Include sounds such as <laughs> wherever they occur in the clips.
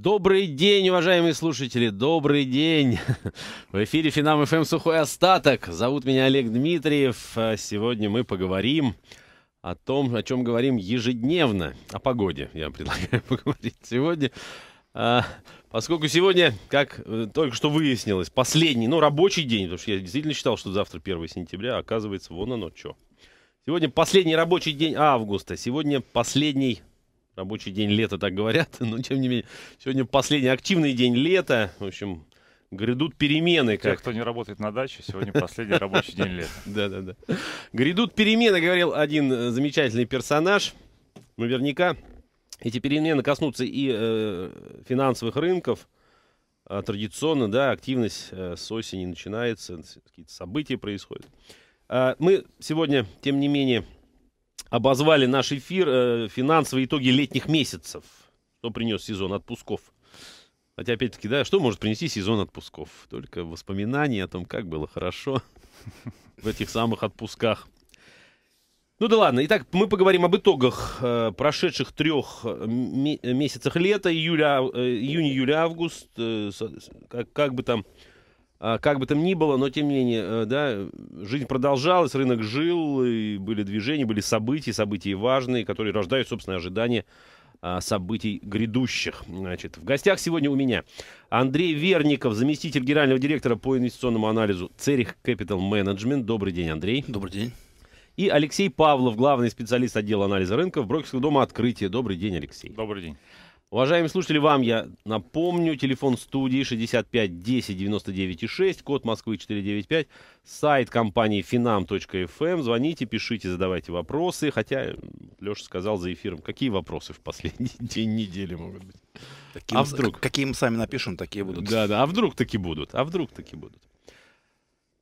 Добрый день, уважаемые слушатели, добрый день. В эфире Финам ФМ Сухой Остаток. Зовут меня Олег Дмитриев. А сегодня мы поговорим о том, о чем говорим ежедневно. О погоде я предлагаю <laughs> поговорить сегодня. А, поскольку сегодня, как э, только что выяснилось, последний, ну, рабочий день, потому что я действительно считал, что завтра 1 сентября, оказывается, вон оно что. Сегодня последний рабочий день августа. Сегодня последний рабочий день лета, так говорят, <laughs> но тем не менее, сегодня последний активный день лета, в общем, грядут перемены. Как... Те, кто не работает на даче, сегодня последний рабочий день лета. <laughs> Да-да-да. Грядут перемены, говорил один э, замечательный персонаж, наверняка. Эти перемены коснутся и э, финансовых рынков, а традиционно, да, активность э, с осени начинается, какие-то события происходят. А мы сегодня, тем не менее, обозвали наш эфир э, финансовые итоги летних месяцев. Что принес сезон отпусков? Хотя, опять-таки, да, что может принести сезон отпусков? Только воспоминания о том, как было хорошо в этих самых отпусках. Ну да ладно, итак, мы поговорим об итогах э, прошедших трех э, месяцах лета, июля, э, июнь, июля, август, э, как, как бы там а, как бы там ни было, но тем не менее, э, да, жизнь продолжалась, рынок жил, и были движения, были события, события важные, которые рождают, собственно, ожидания а, событий грядущих. Значит, в гостях сегодня у меня Андрей Верников, заместитель генерального директора по инвестиционному анализу Церих Capital Management. Добрый день, Андрей. Добрый день. И Алексей Павлов, главный специалист отдела анализа рынка в Брокерском Доме «Открытие». Добрый день, Алексей. Добрый день. Уважаемые слушатели, вам я напомню, телефон студии 65 10 99 6, код Москвы 495, сайт компании finam.fm. Эм. Звоните, пишите, задавайте вопросы. Хотя Леша сказал за эфиром, какие вопросы в последний <laughs> день недели могут быть. Таким, а вдруг? Какие мы сами напишем, такие будут. Да, да, а вдруг таки будут, а вдруг таки будут.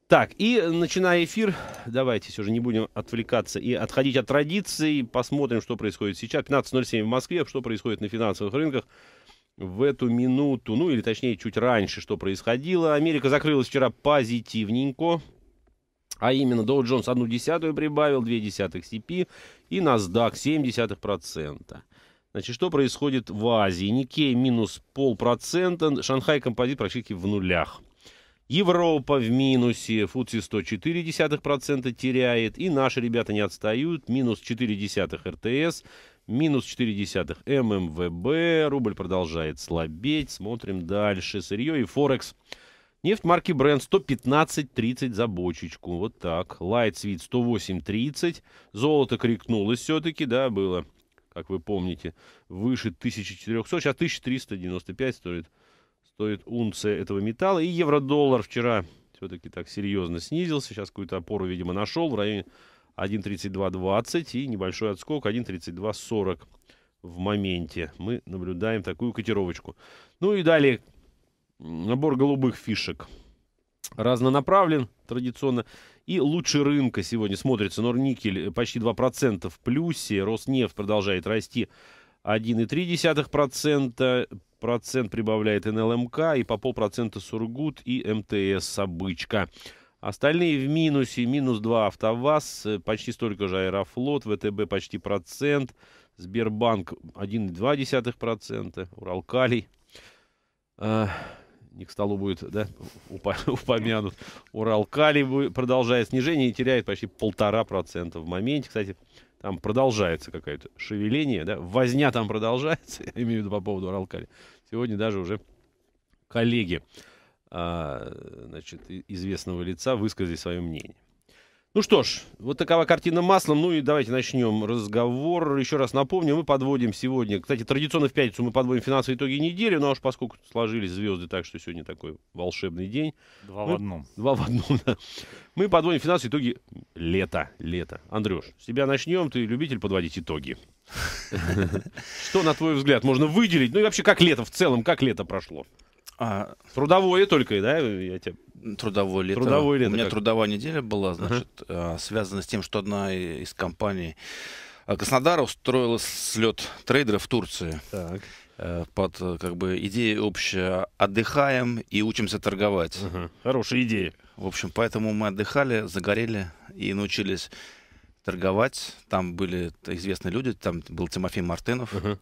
Так, и начиная эфир, давайте все же не будем отвлекаться и отходить от традиций. Посмотрим, что происходит сейчас. 15.07 в Москве, что происходит на финансовых рынках в эту минуту, ну или точнее чуть раньше, что происходило. Америка закрылась вчера позитивненько, а именно Dow Джонс одну десятую прибавил, две десятых CP и NASDAQ 0,7%. Значит, что происходит в Азии? Никей минус полпроцента, Шанхай композит практически в нулях. Европа в минусе, Фудси 104% теряет, и наши ребята не отстают, минус 4,4 РТС, минус 4,4 ММВБ, рубль продолжает слабеть, смотрим дальше, сырье и Форекс. Нефть марки Brent 115.30 за бочечку, вот так, Lightsweet 108.30, золото крикнулось все-таки, да, было, как вы помните, выше 1400, сейчас 1395 стоит стоит унция этого металла. И евро-доллар вчера все-таки так серьезно снизился. Сейчас какую-то опору, видимо, нашел в районе 1.3220 и небольшой отскок 1.3240 в моменте. Мы наблюдаем такую котировочку. Ну и далее набор голубых фишек. Разнонаправлен традиционно. И лучше рынка сегодня смотрится. Норникель почти 2% в плюсе. Роснефть продолжает расти 1,3%, процент прибавляет НЛМК эм и по полпроцента Сургут и МТС эм «Собычка». Остальные в минусе. Минус 2 «АвтоВАЗ», э, почти столько же «Аэрофлот», «ВТБ» почти процент, «Сбербанк» 1,2%, «Уралкалий». Э, не к столу будет, да, <laughs> упомянут. «Уралкалий» продолжает снижение и теряет почти полтора процента в моменте. Кстати, там продолжается какое-то шевеление, да, возня там продолжается, <laughs> я имею в виду по поводу Уралкали. Сегодня даже уже коллеги а, значит, известного лица высказали свое мнение. Ну что ж, вот такова картина маслом. Ну и давайте начнем разговор. Еще раз напомню, мы подводим сегодня, кстати, традиционно в пятницу мы подводим финансовые итоги недели, но ну, а уж поскольку сложились звезды так, что сегодня такой волшебный день. Два мы... в одном. Два в одном, да. Мы подводим финансовые итоги лета, лета. Андрюш, с тебя начнем, ты любитель подводить итоги. <laughs> Что, на твой взгляд, можно выделить? Ну и вообще, как лето в целом, как лето прошло? А... Трудовое только, да? Я тебе Трудовое лето. Трудовое лето. У меня как? трудовая неделя была, значит, uh-huh. связана с тем, что одна из компаний э, Краснодара устроила слет трейдеров в Турции. Так э, под как бы идеей общая отдыхаем и учимся торговать. Uh-huh. Хорошая идея. В общем, поэтому мы отдыхали, загорели и научились торговать. Там были известные люди, там был Тимофей Мартынов. Uh-huh.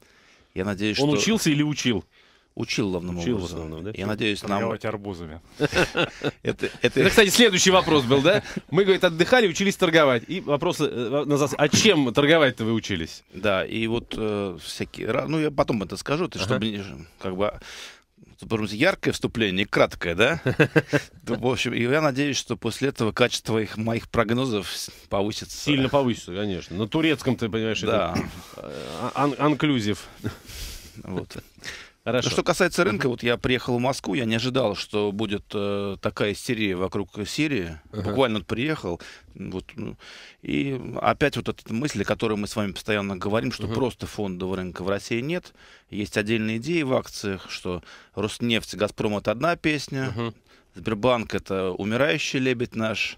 Я надеюсь, Он что... Он учился или учил? Учил главным Учил образом. Основном, да? Я надеюсь, нам. Торговать арбузами. <laughs> это, это... кстати, следующий вопрос был, да? Мы, говорит, отдыхали, учились торговать. И вопрос э, на А чем торговать-то вы учились? Да, и вот э, всякие... Ну, я потом это скажу, чтобы как бы а, потому яркое вступление, краткое, да? <laughs> В общем, я надеюсь, что после этого качество их, моих прогнозов повысится. Сильно повысится, конечно. На турецком, ты понимаешь, да. Э, анклюзив. Вот. Хорошо. что касается рынка, uh-huh. вот я приехал в Москву, я не ожидал, что будет э, такая истерия вокруг серии. Uh-huh. Буквально вот приехал, вот, ну, и опять вот эта мысль, о которой мы с вами постоянно говорим, что uh-huh. просто фондового рынка в России нет. Есть отдельные идеи в акциях, что Роснефть, Газпром это одна песня. Uh-huh. Сбербанк – это умирающий лебедь наш.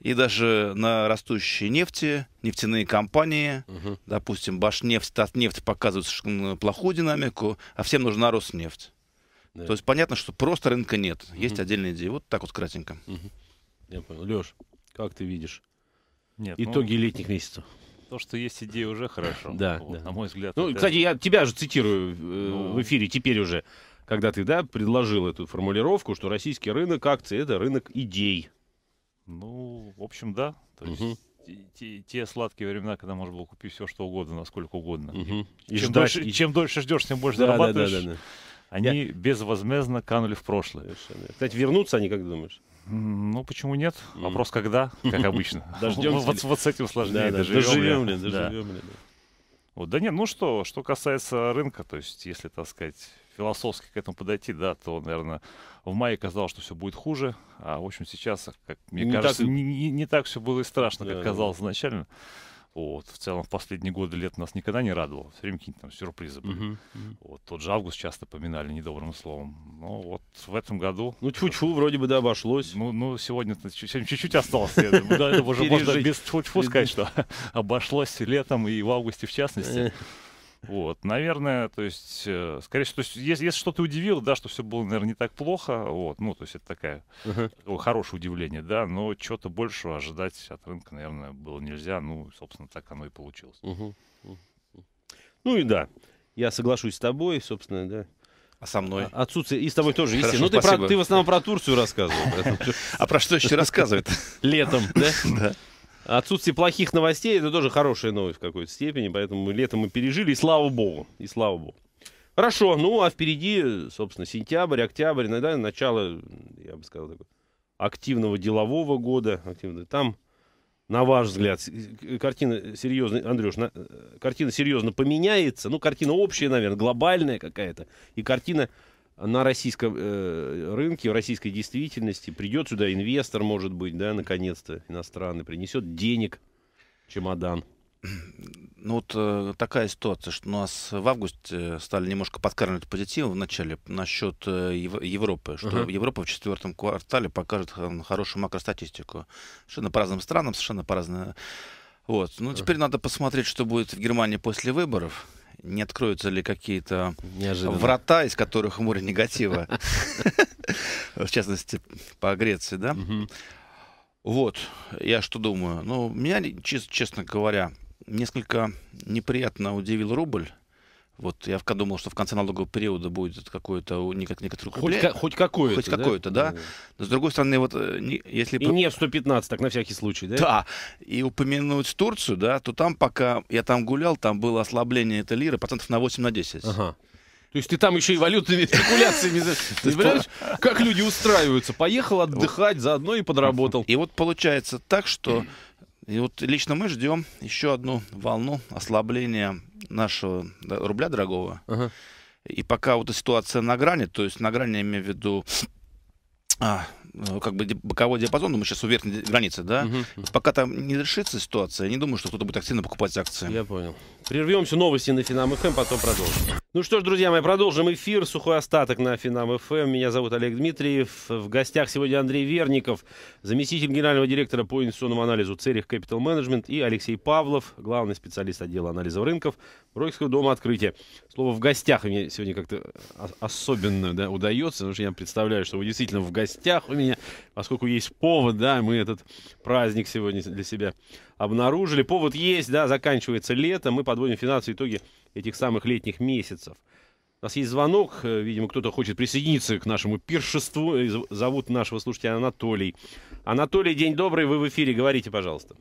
И даже на растущей нефти, нефтяные компании, угу. допустим, Башнефть, Татнефть показывают плохую динамику, а всем нужна Роснефть. Да. То есть понятно, что просто рынка нет. Угу. Есть отдельные идеи. Вот так вот кратенько. Угу. Я понял. Леш, как ты видишь нет, ну, итоги ну... летних месяцев? То, что есть идея, уже хорошо. Да, вот, да. на мой взгляд. Ну, это... кстати, я тебя же цитирую э, ну... в эфире теперь уже когда ты, да, предложил эту формулировку, что российский рынок акций — это рынок идей. Ну, в общем, да. То есть... те, те сладкие времена, когда можно было купить все, что угодно, насколько угодно. Угу. И, чем, ждать, дольше, и... чем дольше ждешь, тем больше да, зарабатываешь. Да, да, да, да. Они Я... безвозмездно канули в прошлое. Совершенно. Кстати, вернутся они, как думаешь? Ну, почему нет? Вопрос когда, как <laughs> обычно. Дождемся. Вот, вот с этим сложнее. Да, доживем, доживем ли, доживем да. ли. Да. Вот, да нет, ну что, что касается рынка, то есть, если, так сказать, философски к этому подойти, да, то, наверное, в мае казалось, что все будет хуже, а, в общем, сейчас, как мне не кажется, так... Не, не, не так все было и страшно, да, как казалось изначально. Вот. В целом, в последние годы лет нас никогда не радовало. Все время какие-то там сюрпризы были. Uh-huh, Вот. Тот же август часто поминали недобрым словом. Но вот в этом году... Ну, чуть-чуть вроде бы, да, обошлось. Ну, ну сегодня чуть-чуть осталось. <laughs> уже Можно без чуть-чуть сказать, что <laughs> обошлось летом и в августе в частности. Э, вот, наверное, то есть, э, скорее всего, то есть, если, если что-то удивило, да, что все было, наверное, не так плохо, вот, ну, то есть это такая, uh-huh. хорошее удивление, да, но чего-то большего ожидать от рынка, наверное, было нельзя, ну, собственно, так оно и получилось. Uh-huh. Uh-huh. Ну и да, я соглашусь с тобой, собственно, да. А со мной? А, отсутствие. И с тобой тоже, Хорошо, естественно. Ну, ты, про, ты в основном про Турцию рассказывал. А про что еще рассказывает? Летом, да? <laughs> Да. Отсутствие плохих новостей это тоже хорошая новость в какой-то степени, поэтому лето мы пережили, и слава богу, и слава богу. Хорошо, ну а впереди, собственно, сентябрь, октябрь, иногда начало, я бы сказал, такое, активного делового года. Активного. Там, на ваш взгляд, э, картина серьезно, Андрюш, на, э, картина серьезно поменяется. Ну, картина общая, наверное, глобальная какая-то. И картина на российском э, рынке, в российской действительности. Придет сюда инвестор, может быть, да, наконец-то иностранный, принесет денег, чемодан. Ну вот э, такая ситуация, что у нас в августе стали немножко подкармливать позитивом в начале насчет э, Европы, что uh-huh. Европа в четвертом квартале покажет хорошую макростатистику. Совершенно по разным странам, совершенно по разным... Э, вот. Ну, uh-huh. теперь надо посмотреть, что будет в Германии после выборов не откроются ли какие-то врата, из которых море негатива, <laughs> в частности, по Греции, да? Вот, я что думаю. Ну, меня, честно говоря, несколько неприятно удивил рубль. Вот я пока думал, что в конце налогового периода будет какое-то никак некоторое хоть, хоть какое-то, хоть какое-то, да. да. Но с другой стороны, вот э, если и не в 115, так на всякий случай, да. Да. И упомянуть Турцию, да, то там пока я там гулял, там было ослабление этой лиры процентов на 8 на 10. Ага. То есть ты там еще и валютными <laughs> спекуляциями. <laughs> Ты понимаешь, как люди устраиваются? Поехал <laughs> отдыхать, заодно и подработал. И вот получается так, что и вот лично мы ждем еще одну волну ослабления нашего рубля дорогого. Ага. И пока вот эта ситуация на грани, то есть на грани я имею в виду а, Э, как бы боковой диапазон, но ну, мы сейчас у верхней границы, да? Угу. Пока там не решится ситуация, я не думаю, что кто-то будет активно покупать акции. Я понял. Прервемся, новости на Финам ФМ, потом продолжим. Ну что ж, друзья мои, продолжим эфир. Сухой остаток на Финам ФМ. Меня зовут Олег Дмитриев. В гостях сегодня Андрей Верников, заместитель генерального директора по инвестиционному анализу Церих Capital Management и Алексей Павлов, главный специалист отдела анализа рынков Бройского дома открытия. Слово «в гостях» мне сегодня как-то особенно да, удается, потому что я представляю, что вы действительно в гостях. Вы меня, поскольку есть повод, да, мы этот праздник сегодня для себя обнаружили. Повод есть, да, заканчивается лето, мы подводим финансовые итоги этих самых летних месяцев. У нас есть звонок, э, видимо, кто-то хочет присоединиться к нашему пиршеству. Э, зовут нашего слушателя Анатолий. Анатолий, день добрый, вы в эфире, говорите, пожалуйста.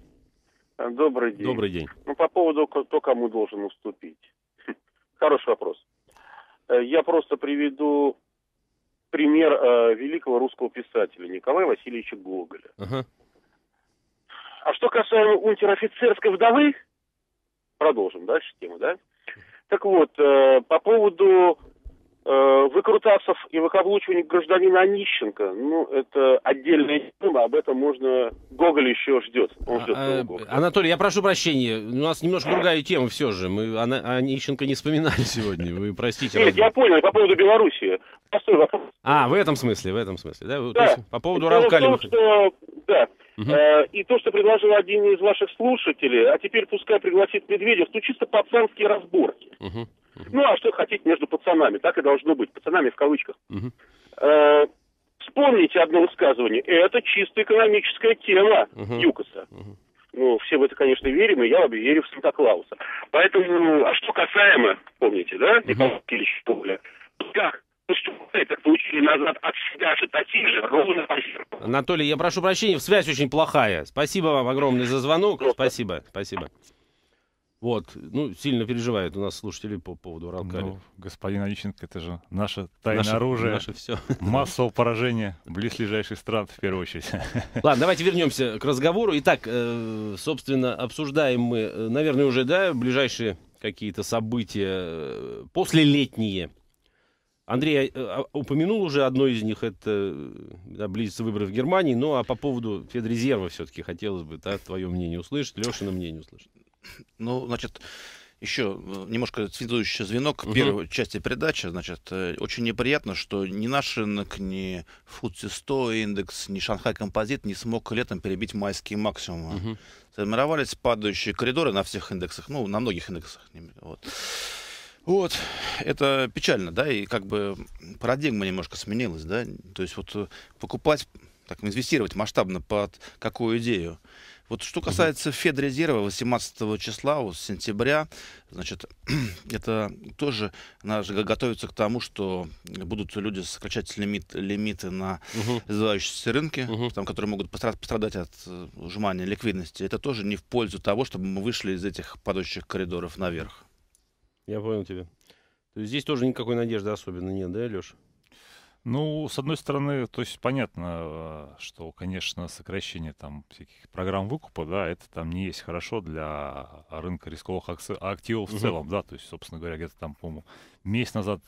А, добрый день. Добрый день. Ну, по поводу, кто кому должен уступить. <laughs> Хороший вопрос. Э, я просто приведу пример э, великого русского писателя Николая Васильевича Гоголя. Ага. А что касаемо унтер-офицерской вдовы, продолжим дальше тему, да? Так вот, э, по поводу Э, выкрутасов и выкаблучивание гражданина Онищенко, ну, это отдельная тема, об этом можно... Гоголь еще ждет. Он ждет а, э, Анатолий, я прошу прощения, у нас немножко другая тема все же. Мы о, Онищенко не вспоминали сегодня, вы простите. Нет, я понял, по поводу Белоруссии. А, в этом смысле, в этом смысле, да? да. По поводу Равкали. Да, Э, и то, что предложил один из ваших слушателей, а теперь пускай пригласит Медведев, ну чисто пацанские разборки. Угу. Угу. Ну а что хотите между пацанами, так и должно быть, пацанами в кавычках. Угу. Э, вспомните одно высказывание, это чисто экономическая тема угу. ЮКОСа. Угу. Ну, все в это, конечно, верим, и я верю в Санта-Клауса. Поэтому, а что касаемо, помните, да, Николая угу. Ильича Пугля, как поступает, это получили назад от себя же такие же, ровно по зерну. Анатолий, я прошу прощения, связь очень плохая. Спасибо вам огромное за звонок. Просто. Спасибо, спасибо. Вот, ну, сильно переживают у нас слушатели по поводу Уралкали. Ну, господин Онищенко, это же наше тайное наше, оружие. Наше все. Массового поражения близлежащих стран, в первую очередь. <laughs> Ладно, давайте вернемся к разговору. Итак, э, собственно, обсуждаем мы, э, наверное, уже, да, ближайшие какие-то события э, послелетние. Андрей э, а, упомянул уже одно из них, это да, близится выборы в Германии. Ну, а по поводу Федрезерва все-таки хотелось бы да, твое мнение услышать, Лешина мнение услышать. Ну, значит, еще э, немножко следующий звено к угу. первой части передачи. Значит, э, очень неприятно, что ни наш рынок, ни FTSE 100 индекс, ни Шанхай Композит не смог летом перебить майские максимумы. Угу. Сформировались падающие коридоры на всех индексах, ну, на многих индексах. Вот. Вот, это печально, да, и как бы парадигма немножко сменилась, да, то есть вот э, покупать, так инвестировать масштабно под какую идею. Вот что касается Федрезерва 18 числа, вот, сентября, значит, <clears throat> это тоже надо же готовиться к тому, что будут люди сокращать лимит, лимиты на развивающиеся рынки, там, которые могут пострадать от сжимания э, ликвидности. Это тоже не в пользу того, чтобы мы вышли из этих падающих коридоров наверх. Я понял тебя. То есть здесь тоже никакой надежды особенно нет, да, Леша? Ну, с одной стороны, то есть понятно, э, что, конечно, сокращение там всяких программ выкупа, да, это там не есть хорошо для рынка рисковых активов в целом, да, то есть, собственно говоря, где-то там, по-моему, месяц назад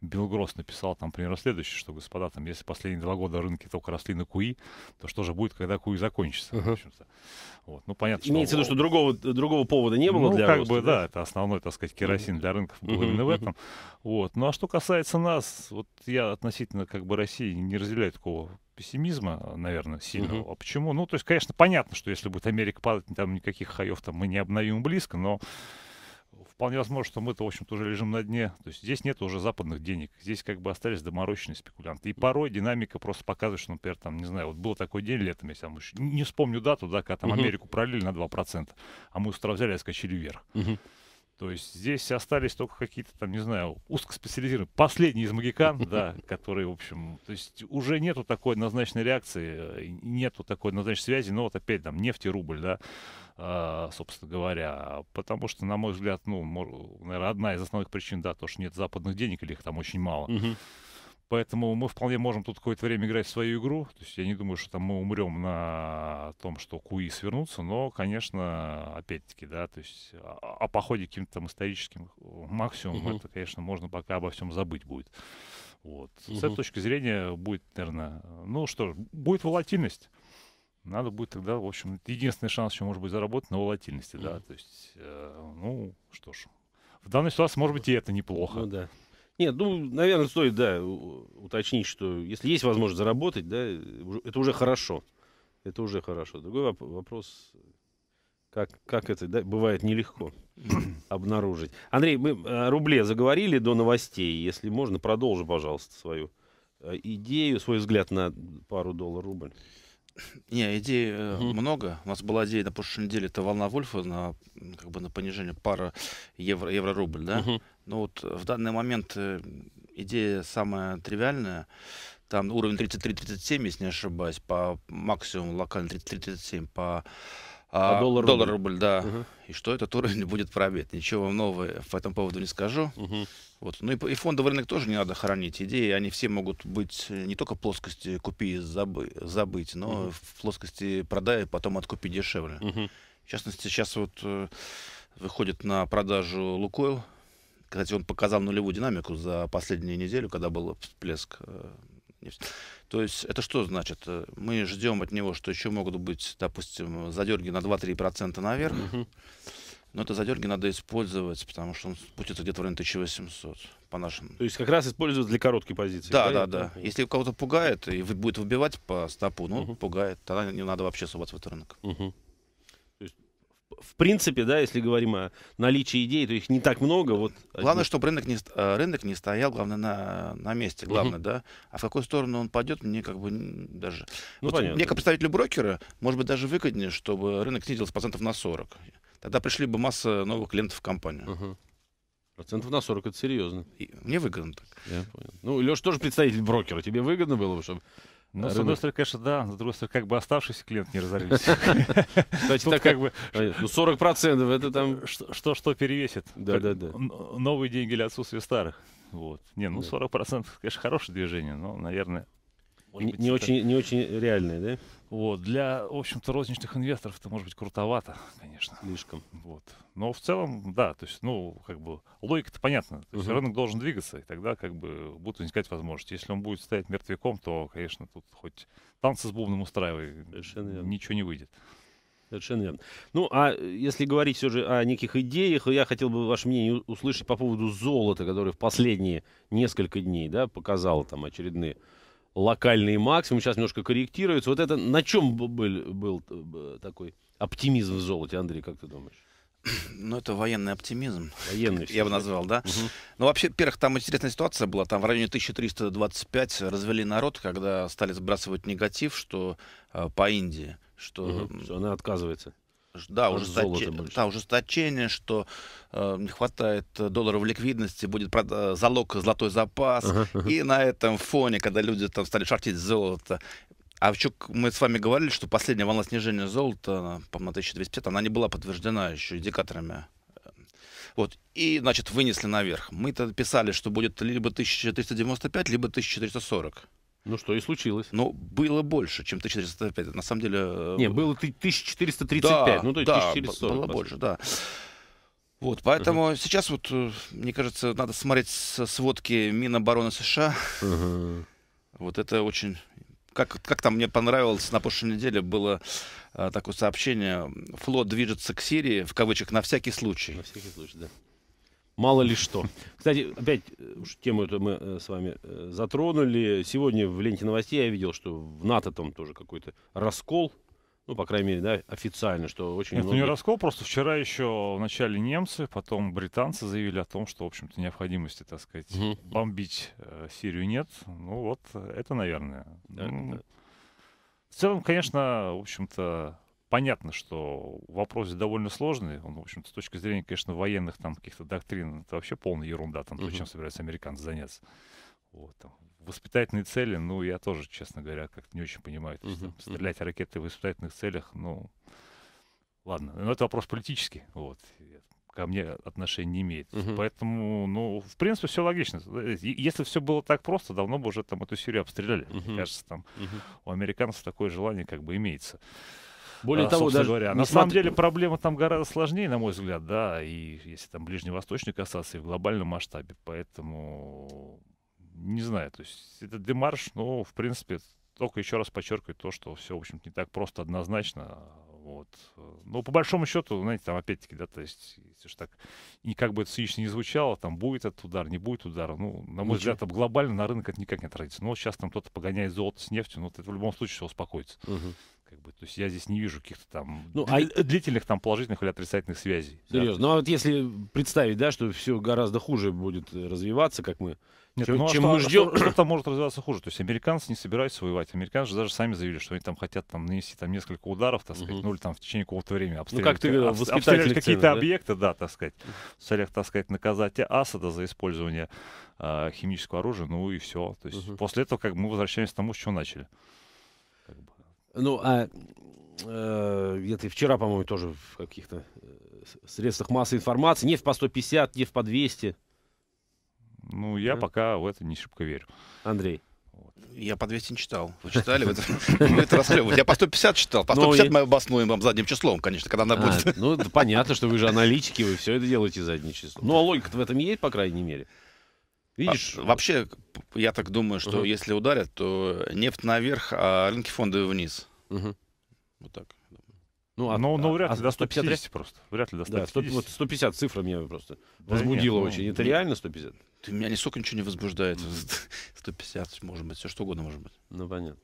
Белгрос написал там примерно следующее, что, господа, там, если последние два года рынки только росли на КУИ, то что же будет, когда КУИ закончится? Uh-huh. Вот. Ну, понятно, что... Имеется в виду, что другого, другого повода не было ну, для как роста, бы, да? да, это основной, так сказать, керосин для рынков был uh-huh. именно в этом. Вот. Ну, а что касается нас, вот я относительно как бы России не разделяю такого пессимизма, наверное, сильного. Uh-huh. А почему? Ну, то есть, конечно, понятно, что если будет Америка падать, там никаких хаев там мы не обновим близко, но вполне возможно, что мы-то, в общем-то, уже лежим на дне. То есть здесь нет уже западных денег. Здесь как бы остались доморощенные спекулянты. И порой динамика просто показывает, что, например, там, не знаю, вот был такой день летом, если я еще не вспомню дату, да, когда там Америку пролили на 2%, а мы с утра взяли и скачали вверх. То есть здесь остались только какие-то там, не знаю, узкоспециализированные. Последний из магикан, <laughs> да, которые, в общем, то есть уже нету такой однозначной реакции, нету такой однозначной связи, но вот опять там нефть и рубль, да. А, собственно говоря, потому что, на мой взгляд, ну, наверное, одна из основных причин, да, то, что нет западных денег или их там очень мало. Угу. Поэтому мы вполне можем тут какое-то время играть в свою игру. То есть я не думаю, что там мы умрем на том, что куи свернутся, но, конечно, опять-таки, да, то есть о, походе каким-то там историческим максимумом угу. это, конечно, можно пока обо всем забыть будет. Вот. Угу. С этой точки зрения будет, наверное, ну что, будет волатильность. Надо будет тогда, в общем, единственный шанс, что может быть заработать, на волатильности, да, то есть, э, ну, что ж. В данной ситуации, может быть, и это неплохо. Ну, да. Нет, ну, наверное, стоит, да, уточнить, что если есть возможность заработать, да, это уже хорошо. Это уже хорошо. Другой воп- вопрос, как, как это да, бывает нелегко <clears throat> обнаружить. Андрей, мы о рубле заговорили до новостей. Если можно, продолжи, пожалуйста, свою э, идею, свой взгляд на пару доллар-рубль. <clears throat> Не, идей угу. много. У нас была идея на прошлой неделе, это волна Вольфа на, как бы на понижение пара евро, евро-рубль, да? Угу. Но вот э, в данный момент э, идея самая тривиальная. Там уровень 33-37, если не ошибаюсь, по максимуму локально 33-37, по а, доллар, доллар рубль, да. Угу. И что этот уровень <laughs> будет пробит. Ничего вам нового по этому поводу не скажу. Угу. Вот. Ну и, и фондовый рынок тоже не надо хоронить. Идеи, они все могут быть не только в плоскости купи и забы, забыть, но угу. в плоскости продай, и потом откупи дешевле. Угу. В частности, сейчас вот э, выходит на продажу Лукойл. Кстати, он показал нулевую динамику за последнюю неделю, когда был всплеск. Э, то есть это что значит? Э, мы ждем от него, что еще могут быть, допустим, задерги на 2-3% наверх. Угу. Но это задерги надо использовать, потому что он спустится где-то в районе 1800 по нашим. То есть как раз использовать для короткой позиции. Да, да, да. да. Если кого-то пугает и будет выбивать по стопу, ну, угу. пугает, тогда не надо вообще соваться в этот рынок. Угу в принципе, да, если говорим о наличии идей, то их не так много. Вот, а главное, чтобы рынок не, э, рынок не стоял, главное, на, на месте, главное, угу. да. А в какую сторону он пойдет, мне как бы даже... Ну, вот понятно. Мне, как представителю брокера, может быть, даже выгоднее, чтобы рынок снизился процентов на 40. Тогда пришли бы масса новых клиентов в компанию. Угу. Процентов на 40 это серьезно. И мне выгодно так. Я понял. Ну, Леша тоже представитель брокера. Тебе выгодно было бы, чтобы ну, рынок. с одной стороны, конечно, да, с другой стороны, как бы оставшиеся клиенты не разорились. Кстати, <laughs> так как бы... Э, ну, 40 процентов, это там... Что что перевесит? Да, да, да. Новые деньги или отсутствие старых? Вот. Не, ну, 40 процентов, конечно, хорошее движение, но, наверное... Не очень реальное, да? Вот. Для, в общем-то, розничных инвесторов это может быть крутовато, конечно. Слишком. Вот. Но в целом, да, то есть, ну, как бы, логика-то понятна. То есть угу. рынок должен двигаться, и тогда, как бы, будут возникать возможности. Если он будет стоять мертвяком, то, конечно, тут хоть танцы с бубном устраивай, Совершенно верно. ничего не выйдет. Совершенно верно. Ну, а э, если говорить все же о неких идеях, я хотел бы ваше мнение услышать по поводу золота, которое в последние несколько дней, да, показало там очередные локальный максимум, сейчас немножко корректируется. Вот это на чем был, был э, такой оптимизм в золоте, Андрей, как ты думаешь? <clears throat> Ну, это военный оптимизм. <laughs> Военный. Я бы назвал, да. Угу. Ну, вообще, первых там интересная ситуация была. Там в районе 1325 развели народ, когда стали сбрасывать негатив, что э, по Индии. Что, угу, что она отказывается да, ужесточ... да, ужесточение, что э, не хватает э, долларов ликвидности, будет прод... Э, залог золотой запас. Uh-huh. И на этом фоне, когда люди там стали шортить золото, а еще мы с вами говорили, что последняя волна снижения золота, по-моему, 1250, она не была подтверждена еще индикаторами. Э, вот. И, значит, вынесли наверх. Мы-то писали, что будет либо 1395, либо 1340. Ну что и случилось. Но ну, было больше, чем 1435. На самом деле... Э, Не, было 1435. Да, ну, то есть да, 1440, было больше, да. Вот, поэтому uh-huh. сейчас вот, э, мне кажется, надо смотреть со сводки Минобороны США. Uh-huh. Вот это очень... Как, как там мне понравилось, на прошлой неделе было э, такое сообщение. Флот движется к Сирии, в кавычках, на всякий случай. На всякий случай, да мало ли что. Кстати, опять э, тему эту мы э, с вами э, затронули. Сегодня в ленте новостей я видел, что в НАТО там тоже какой-то раскол. Ну, по крайней мере, да, официально, что очень Нет, многие... Ну, не раскол, просто вчера еще вначале немцы, потом британцы заявили о том, что, в общем-то, необходимости, так сказать, угу. бомбить э, Сирию нет. Ну вот, это, наверное. Да, ну, да. В целом, конечно, в общем-то, понятно, что вопрос довольно сложный. Он, в общем-то, с точки зрения, конечно, военных там каких-то доктрин, это вообще полная ерунда, там, угу. чем собираются американцы заняться. Вот, там, воспитательные цели, ну, я тоже, честно говоря, как-то не очень понимаю. То есть, там, стрелять ракеты в воспитательных целях, ну, ладно. Но это вопрос политический, вот. Ко мне отношения не имеет. Угу. Поэтому, ну, в принципе, все логично. Э, если все было так просто, давно бы уже там эту Сирию обстреляли. Угу. Мне кажется, там угу. у американцев такое желание как бы имеется. Более а, того, даже говоря. На самом деле проблема там гораздо сложнее, на мой взгляд, да, и если там ближневосточный касаться, и в глобальном масштабе. Поэтому не знаю, то есть этот демарш, ну, в принципе, только еще раз подчеркивает то, что все, в общем не так просто однозначно. Вот. Но по большому счету, знаете, там опять-таки, да, то есть, если же так, и как бы это цинично не звучало, там будет этот удар, не будет удара, ну, на мой Ничего. взгляд, там глобально на рынок это никак не отразится. Но вот сейчас там кто-то погоняет золото с нефтью, но ну, вот это в любом случае все успокоится. Угу. Как бы, то есть я здесь не вижу каких-то там ну, а... длительных там положительных или отрицательных связей. Серьезно. Да? Ну а вот если представить, да, что все гораздо хуже будет э, развиваться, как мы нет, чем, ну, а чем что, мы а ждем. Что, что-то может развиваться хуже. То есть американцы не собираются воевать. Американцы же даже сами заявили, что они там хотят там нанести там несколько ударов, так сказать, угу. ну или там в течение какого-то времени обстреливать, ну, как ты, э, об, обстреливать какие-то да? объекты, да, так сказать, в целях, так сказать, наказать Асада за использование э, химического оружия, ну и все. То есть угу. после этого как мы возвращаемся к тому, с чего начали. Ну, а э, это вчера, по-моему, тоже в каких-то э, средствах массовой информации. Нефть по 150, нефть по 200. Ну, я а? пока в это не шибко верю. Андрей. Я по 200 не читал. Вы читали? Вы это расхлебываете. Я по 150 читал. По 150 ну, мы обоснуем вам задним числом, конечно, когда она а, будет. Ну, понятно, что вы же аналитики, вы все это делаете задним числом. Ну, а логика-то в этом есть, по крайней мере. Видишь, а, вообще, я так думаю, что угу. если ударят, то нефть наверх, а рынки фондовые вниз. Угу. Вот так. Ну, а, но, но а, вряд а ли до 150 просто. Вряд ли до 150. Да, 100, вот 150 цифра меня просто да возбудила нет, ну, очень. Ну, Это реально 150? Ты меня нисколько ничего не возбуждает. 150, <laughs> может быть, все что угодно может быть. Ну, понятно.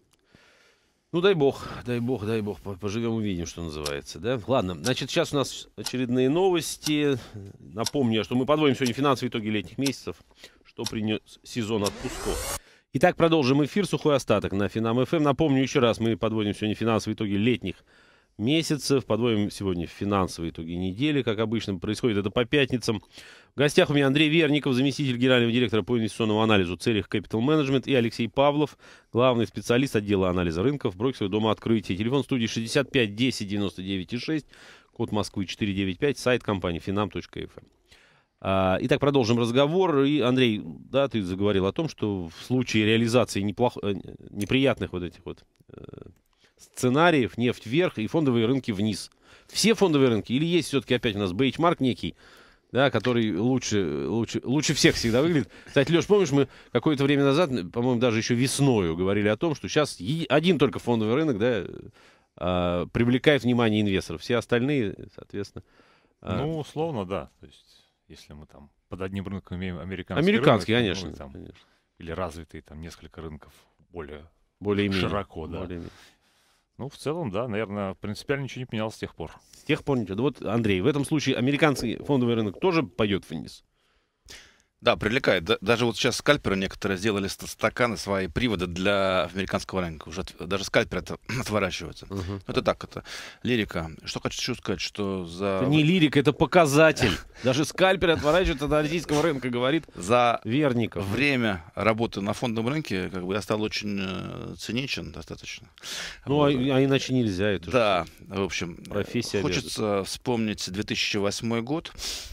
Ну, дай бог, дай бог, дай бог. Поживем, увидим, что называется, да? Ладно, значит, сейчас у нас очередные новости. Напомню, что мы подводим сегодня финансовые итоги летних месяцев что принес сезон отпусков. Итак, продолжим эфир «Сухой остаток» на Финам ФМ. Эм. Напомню еще раз, мы подводим сегодня финансовые итоги летних месяцев. Подводим сегодня финансовые итоги недели, как обычно происходит это по пятницам. В гостях у меня Андрей Верников, заместитель генерального директора по инвестиционному анализу целях Capital Management и Алексей Павлов, главный специалист отдела анализа рынков брокерского дома открытия. Телефон студии 65 10 99 6, код Москвы 495, сайт компании finam.fm. А, итак, продолжим разговор. И, Андрей, да, ты заговорил о том, что в случае реализации неплох... Э, неприятных вот этих вот э, сценариев нефть вверх и фондовые рынки вниз. Все фондовые рынки? Или есть все-таки опять у нас бейчмарк некий, да, который лучше, лучше, лучше всех всегда выглядит. Кстати, Леш, помнишь, мы какое-то время назад, по-моему, даже еще весною говорили о том, что сейчас один только фондовый рынок, да, а, привлекает внимание инвесторов. Все остальные, соответственно... А, ну, условно, да. То есть если мы там под одним рынком имеем американский, американский, рынок, конечно, там, конечно, или развитые там несколько рынков более, более широко, да. Более ну, в целом, да, наверное, принципиально ничего не поменялось с тех пор. С тех пор ничего. Да вот, Андрей, в этом случае американский фондовый рынок тоже пойдет вниз? Да, привлекает. даже вот сейчас скальперы некоторые сделали стаканы свои приводы для американского рынка. Уже даже скальпер это <clears throat> отворачивается. Угу. Это так, это лирика. Что хочу сказать, что за... Это не лирика, это показатель. <laughs> Даже скальпер отворачивается от российского рынка, говорит за Верников. время работы на фондовом рынке как бы я стал очень э, циничен достаточно. Ну, а вот. а, а иначе нельзя это. Да, в общем, профессия хочется обязывает. вспомнить 2008 год,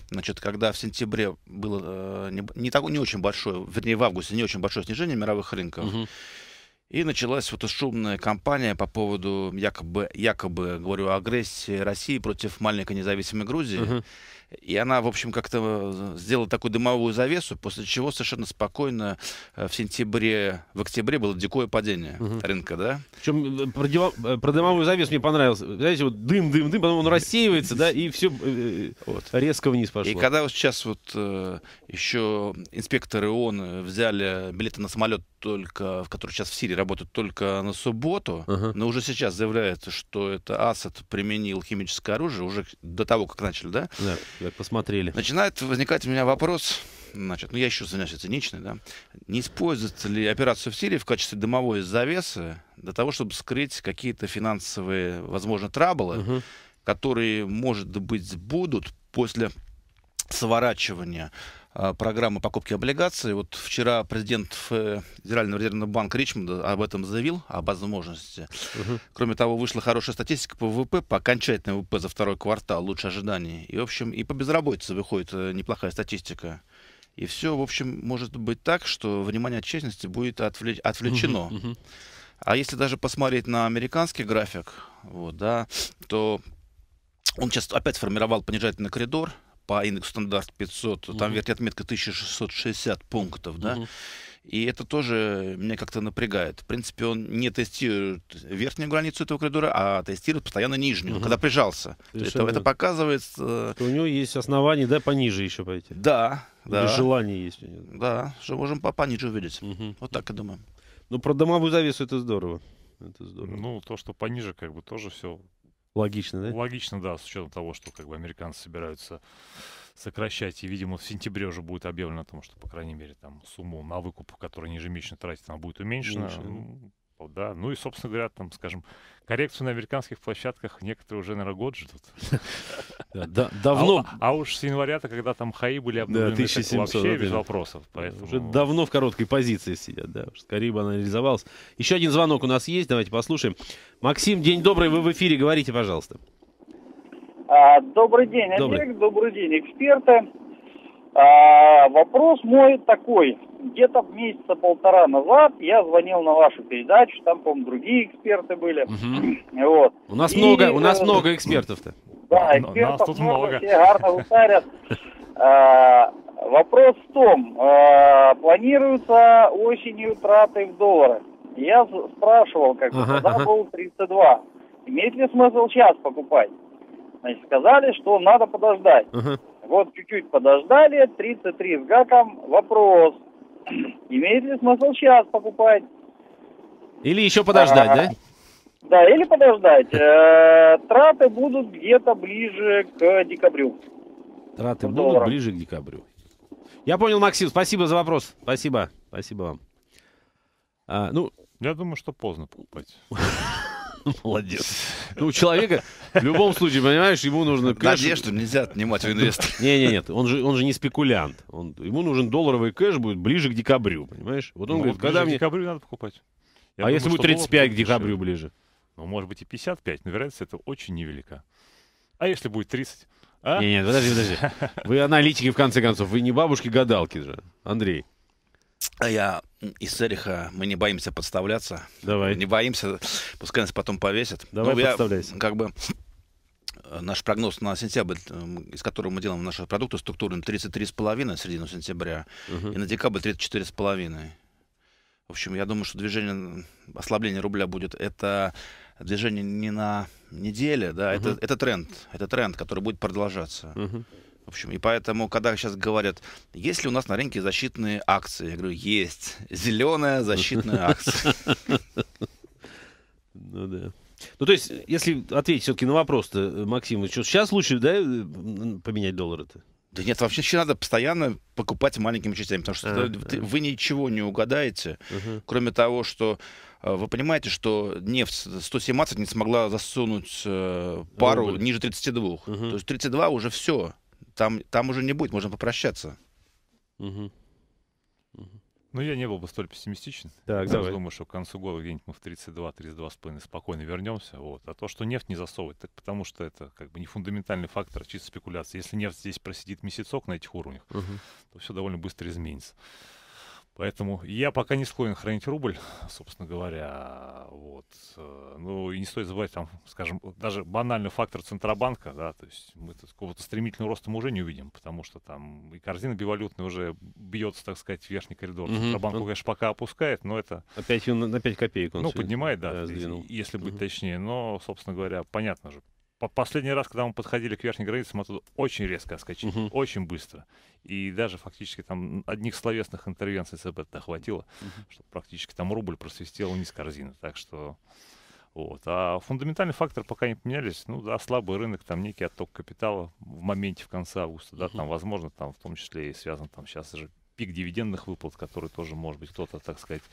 значит, когда в сентябре было не э, не, не, так, не очень большое, вернее, в августе не очень большое снижение мировых рынков. Угу. И началась вот эта шумная кампания по поводу якобы, якобы, говорю, агрессии России против маленькой независимой Грузии. Угу. И она, в общем, как-то э, сделала такую дымовую завесу, после чего совершенно спокойно э, в сентябре, в октябре было дикое падение угу. рынка, да? Причем э, про, дива... про дымовую завесу мне понравилось. Знаете, вот дым, дым, дым, потом он рассеивается, да, и все вот. резко вниз пошло. И когда вот сейчас вот еще инспекторы ООН взяли билеты на самолет только, в который сейчас в Сирии работают только на субботу, uh но уже сейчас заявляется, что это Асад применил химическое оружие уже до того, как начали, да? Yeah. Так, посмотрели. Начинает возникать у меня вопрос, значит, ну я еще, значит, циничный, да, не используется ли операцию в Сирии в качестве дымовой завесы для того, чтобы скрыть какие-то финансовые, возможно, траблы, угу. которые, может быть, будут после сворачивания а, программы покупки облигаций. Вот вчера президент э, Федерального резервного банка Ричмонда об этом заявил, о возможности. Угу. Кроме того, вышла хорошая статистика по ВВП, по окончательному ВВП за второй квартал, лучше ожиданий. И, в общем, и по безработице выходит э, неплохая статистика. И все, в общем, может быть так, что внимание общественности будет отвлеч- отвлечено. Угу, угу. А если даже посмотреть на американский график, вот, да, то он сейчас опять сформировал понижательный коридор, по индексу стандарт 500, угу. там верхняя отметка 1660 пунктов, да, угу. и это тоже меня как-то напрягает. В принципе, он не тестирует верхнюю границу этого коридора, а тестирует постоянно нижнюю, угу. когда прижался. Это, это показывает... Что у него есть основания, да, пониже еще пойти. Да, да. желание есть. Да, что можем пониже увидеть. Угу. Вот так я думаю Ну, про домовую завесу это здорово. Это здорово. Ну, то, что пониже, как бы тоже все Логично, да? Логично, да, с учетом того, что как бы американцы собираются сокращать, и, видимо, в сентябре уже будет объявлено о том, что, по крайней мере, там сумму на выкуп, который они ежемесячно тратят, она будет уменьшена. Меньше, ну, Apple, да. Ну и, собственно говоря, там, скажем, коррекцию на американских площадках некоторые уже, наверное, год ждут. давно. А, а, уж с января-то, когда там хаи были обновлены, вообще без вопросов. Поэтому... Уже давно в короткой позиции сидят, да. Скорее бы анализовался. Еще один звонок у нас есть, давайте послушаем. Максим, день добрый, вы в эфире, говорите, пожалуйста. А, добрый день, Олег, добрый. добрый день, эксперты. А, вопрос мой такой. Где-то месяца полтора назад я звонил на вашу передачу, там, по-моему, другие эксперты были. Угу. Вот. У нас и, много, у нас э, много экспертов-то. Да, ну, экспертов нас тут много, много. все гарно гусарят. А, вопрос в том, а, планируются осенью траты в доллары. Я спрашивал, как ага, когда ага. был 32, имеет ли смысл сейчас покупать? Значит, сказали, что надо подождать. Ага. Вот чуть-чуть подождали, 33 с гаком. Вопрос, <clears throat> имеет ли смысл сейчас покупать? Или еще подождать, а, да? Да, или подождать. Э, траты будут где-то ближе к декабрю. Траты будут долларов. ближе к декабрю. Я понял, Максим, спасибо за вопрос. Спасибо, спасибо вам. А, ну, я думаю, что поздно покупать. <laughs> <laughs> Молодец. Ну, у человека, в любом случае, понимаешь, ему нужно... Кэш... Надежду нельзя отнимать у инвестора. <laughs> Не, не, нет, он же, он же не спекулянт. Он, ему нужен долларовый кэш будет ближе к декабрю, понимаешь? Вот он ну, говорит, когда мне... к декабрю надо покупать. Я а думаю, если будет 35 к декабрю ближе? Ну, может быть, и 55, но вероятность это очень невелика. А если будет 30? А? Не, нет, подожди, подожди. <laughs> Вы аналитики, в конце концов, вы не бабушки-гадалки же, Андрей. А я из Цериха, мы не боимся подставляться. Давай. Не боимся, пускай нас потом повесят. Давай, ну, подставляйся. Я, как бы э, наш прогноз на сентябрь, э, из которого мы делаем наши продукты структурным, 33,5 середину сентября, угу. и на декабрь 34,5. В общем, я думаю, что движение, ослабление рубля будет, это движение не на неделе, да, угу. это, это тренд, это тренд, который будет продолжаться. Угу. В общем, и поэтому, когда сейчас говорят, есть ли у нас на рынке защитные акции, я говорю, есть. Зеленая защитная <laughs> акция. Ну да. Ну, то есть, если ответить все-таки на вопрос-то, Максим, что сейчас лучше, да, поменять доллары-то? Да нет, вообще еще надо постоянно покупать маленькими частями, потому что а, ты, а. вы ничего не угадаете, угу. кроме того, что э, вы понимаете, что нефть 117 не смогла засунуть э, пару Рубль. ниже 32. Угу. То есть 32 уже все там, там уже не будет, можно попрощаться. Угу. Ну, я не был бы столь пессимистичен. Так, я давай. думаю, что к концу года где-нибудь мы в 32-32,5 спокойно вернемся. Вот. А то, что нефть не засовывает, так потому что это как бы не фундаментальный фактор, а чисто спекуляция. Если нефть здесь просидит месяцок на этих уровнях, угу. то все довольно быстро изменится. Поэтому я пока не склонен хранить рубль, <laughs> собственно говоря. Вот. Э, ну и не стоит забывать, там, скажем, даже банальный фактор Центробанка, да, то есть мы какого-то стремительного роста мы уже не увидим, потому что там и корзина бивалютная уже бьется, так сказать, в верхний коридор. Угу. Центробанк, он... конечно, пока опускает, но это... Опять на 5 копеек он Ну, поднимает, да, да если, если быть угу. точнее. Но, собственно говоря, понятно же, последний раз, когда мы подходили к верхней границе, мы тут очень резко отскочили, угу. очень быстро. И даже фактически там одних словесных интервенций ЦБ хватило, угу. что практически там рубль просвистел вниз корзины. Так что... Вот. А фундаментальный фактор пока не поменялись. Ну да, слабый рынок, там некий отток капитала в моменте в конце августа, да, там, возможно, там в том числе и связан там сейчас же пик дивидендных выплат, который тоже, может быть, кто-то, так сказать,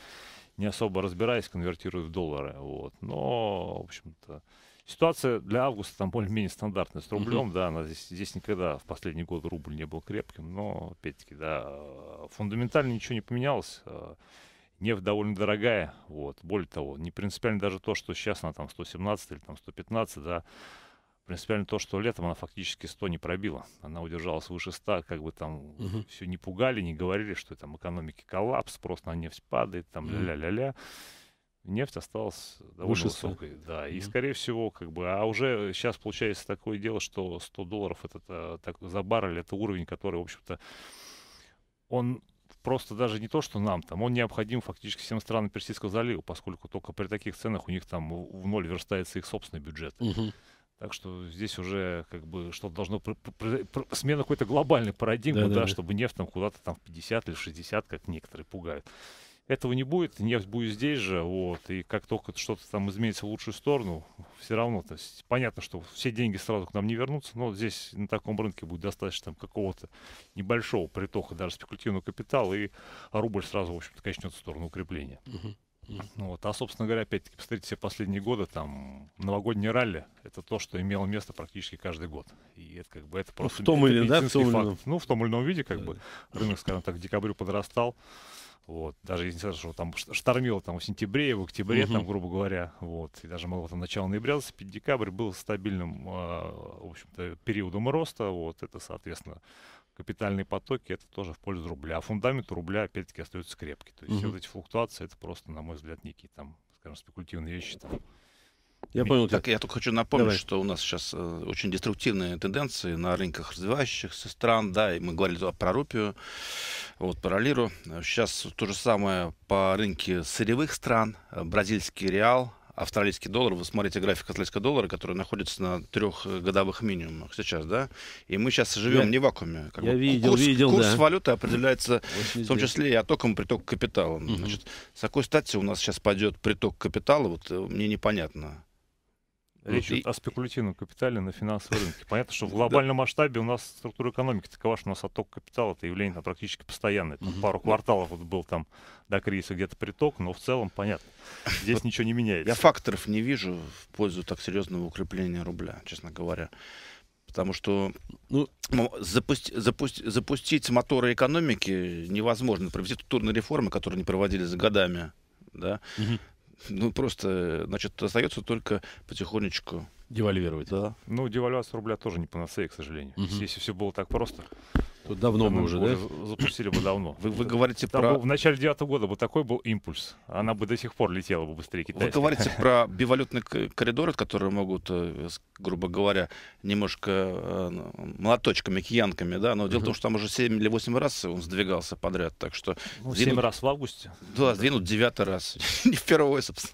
не особо разбираясь, конвертирует в доллары. Вот. Но, в общем-то, Ситуация для августа там более-менее стандартная с рублем, угу. да, она здесь, здесь никогда в последние годы рубль не был крепким, но, опять-таки, да, э, фундаментально ничего не поменялось, э, нефть довольно дорогая, вот, более того, не принципиально даже то, что сейчас она там 117 или там 115, да, принципиально то, что летом она фактически 100 не пробила. Она удержалась выше 100, как бы там Uh -huh. все не пугали, не говорили, что там экономики коллапс, просто на нефть падает, там ля-ля-ля-ля нефть осталась довольно Выше высокой. Да, mm-hmm. и, скорее всего, как бы, а уже сейчас получается такое дело, что 100 долларов это, а, так, за баррель, это уровень, который, в общем-то, он просто даже не то, что нам там, он необходим фактически всем странам Персидского залива, поскольку только при таких ценах у них там в ноль верстается их собственный бюджет. Mm-hmm. Так что здесь уже как бы что-то должно... смена какой-то глобальной парадигмы, да, чтобы нефть там куда-то там в 50 или 60, как некоторые пугают этого не будет, нефть будет здесь же, вот, и как только что-то там изменится в лучшую сторону, все равно, то есть, понятно, что все деньги сразу к нам не вернутся, но здесь на таком рынке будет достаточно там какого-то небольшого притока даже спекулятивного капитала, и рубль сразу, в общем-то, качнет в сторону укрепления. Ну вот, а, собственно говоря, опять-таки, посмотрите все последние годы, там, новогодние ралли, это то, что имело место практически каждый год. И это как бы, это ну, просто... Ну, в том или, да, в том факт. Или... Ну, в том или ином виде, как да. бы, рынок, скажем так, к декабрю подрастал, вот. Даже если сразу, что там штормило там, в сентябре, в октябре, угу. там, грубо говоря. Вот. И даже могло там, начало ноября, 5 декабрь был стабильным э, в общем-то, периодом роста. Вот. Это, соответственно, капитальные потоки, это тоже в пользу рубля. А фундамент рубля, опять-таки, остается крепкий. То есть угу. вот эти флуктуации, это просто, на мой взгляд, некие там, скажем, спекулятивные вещи. Там, я понял. Так, я только хочу напомнить, Давай. что у нас сейчас э, очень деструктивные тенденции на рынках развивающихся стран, да, и мы говорили про рупию, вот, про лиру. Сейчас то же самое по рынке сырьевых стран, э, бразильский реал, австралийский доллар, вы смотрите график австралийского доллара, который находится на трехгодовых минимумах сейчас, да? И мы сейчас живем я, не в вакууме. Как я бы, видел, курс, видел, Курс да. валюты определяется <clears throat> в том числе и оттоком приток капитала. Угу. Значит, с какой стати у нас сейчас пойдет приток капитала, вот э, мне непонятно. Ну, Речь вот, и... о спекулятивном капитале на финансовом рынке. Понятно, что в <laughs> глобальном масштабе у нас структура экономики такова, что у нас отток капитала это явление там, практически постоянное. Там, Пару кварталов вот был там до кризиса где-то приток, но в целом понятно. Здесь вот ничего не меняется. Я факторов не вижу в пользу так серьезного укрепления рубля, честно говоря. Потому что ну, запусти, ну, запусти, запустить моторы экономики невозможно. Провести структурные реформы, которые не проводились годами да, угу. Ну, просто, значит, остается только потихонечку Девальвировать. Да. Ну, девальвация рубля тоже не панацея, к сожалению. Угу. Если все было так просто. То давно да, мы уже, да? Запустили бы давно. Вы, вы говорите Там про... Был, в начале девятого года вот такой был импульс. Она бы до сих пор летела бы быстрее китайской. Вы говорите <laughs> про бивалютные коридоры, которые могут, э, грубо говоря, немножко э, ну, молоточками, киянками, да? Но дело в том, что там уже 7 или 8 раз он сдвигался подряд, так что... Ну, 7 раз в августе. Да, сдвинут 9 раз. <laughs> Не впервые, собственно.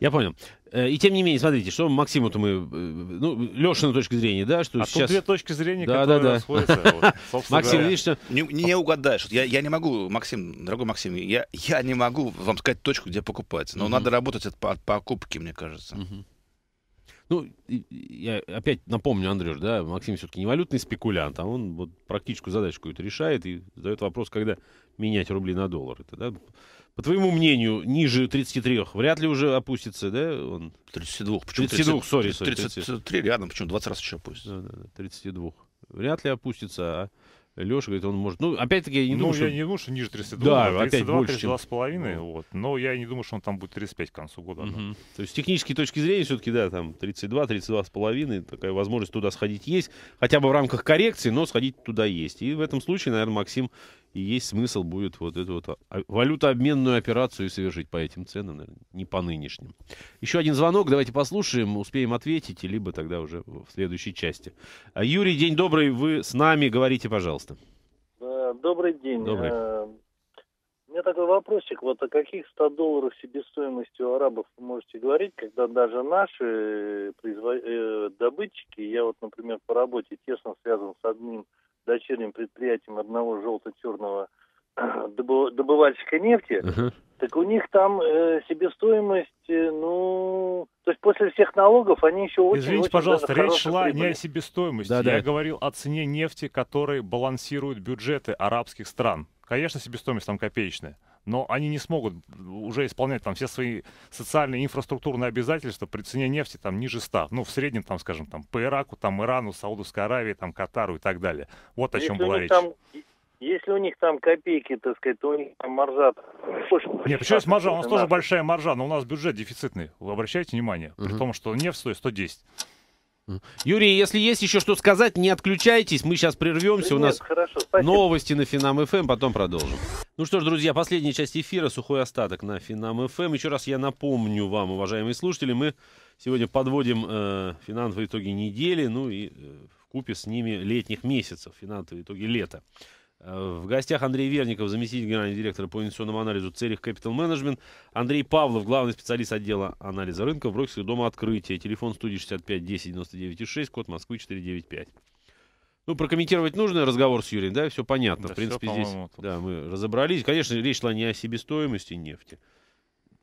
Я понял. Э, и тем не менее, смотрите, что Максиму-то мы... Э, ну, Лешина точка зрения, да, что а сейчас... тут две точки зрения, да, которые да, да. сходятся. <laughs> Максим, видишь, что... Не, угадаешь. Я, я не могу, Максим, дорогой Максим, я, я не могу вам сказать точку, где покупать. Но надо работать от, от покупки, мне кажется. Ну, я опять напомню, Андрюш, да, Максим все-таки не валютный спекулянт, а он вот практическую задачку это решает и задает вопрос, когда менять рубли на доллары. Это, да? по твоему мнению, ниже 33 вряд ли уже опустится, да? Он... 32. Почему 32, сори. сори. 33 30... рядом, почему 20 раз еще опустится. Да, да, да, 32. Вряд ли опустится, а Леша говорит, он может... Ну, опять-таки, я не ну, думаю, ну, что... я не думаю, что ниже 32. Да, 32, опять больше, 32 чем... Ну. вот. Но я не думаю, что он там будет 35 к концу года. Угу. Да. То есть, с технической точки зрения, все-таки, да, там 32, 32,5. такая возможность туда сходить есть. Хотя бы в рамках коррекции, но сходить туда есть. И в этом случае, наверное, Максим и есть смысл будет вот эту вот валютообменную операцию совершить по этим ценам, наверное, не по нынешним. Еще один звонок, давайте послушаем, успеем ответить, либо тогда уже в следующей части. А, Юрий, день добрый, вы с нами, говорите, пожалуйста. Э, добрый день. Добрый. Э, у меня такой вопросик, вот о каких 100 долларов себестоимости у арабов вы можете говорить, когда даже наши э, производ... добытчики, я вот, например, по работе тесно связан с одним дочерним предприятием одного желто-черного <clears throat> добывальщика нефти, uh-huh. так у них там э, себестоимость, э, ну, то есть после всех налогов они еще очень... Извините, очень пожалуйста, речь шла прибыли. не о себестоимости, да, я говорил о цене нефти, которой балансируют бюджеты арабских стран. Конечно, себестоимость там копеечная но они не смогут уже исполнять там все свои социальные инфраструктурные обязательства при цене нефти там ниже 100. Ну, в среднем, там, скажем, там, по Ираку, там, Ирану, Саудовской Аравии, там, Катару и так далее. Вот о чем была речь. Там, если у них там копейки, так сказать, то у них там маржа... Нет, почему есть маржа? У нас тоже большая маржа, но у нас бюджет дефицитный. Вы обращайте внимание, угу. при том, что нефть стоит 110. Юрий, если есть еще что сказать, не отключайтесь. Мы сейчас прервемся. Да У нас хорошо, новости на Финам ФМ, эм, потом продолжим. Ну что ж, друзья, последняя часть эфира сухой остаток на Финам ФМ. Эм. Еще раз я напомню вам, уважаемые слушатели, мы сегодня подводим э, финансовые итоги недели, ну и э, в купе с ними летних месяцев, финансовые итоги лета. В гостях Андрей Верников, заместитель генерального директора по инвестиционному анализу целях Capital Management. Андрей Павлов, главный специалист отдела анализа рынка в Броксове дома открытия. Телефон студии 65 10 99 6, код Москвы 495. Ну, прокомментировать нужно разговор с Юрием, да, все понятно. Да, в принципе, все, здесь тут... да, мы разобрались. Конечно, речь шла не о себестоимости нефти,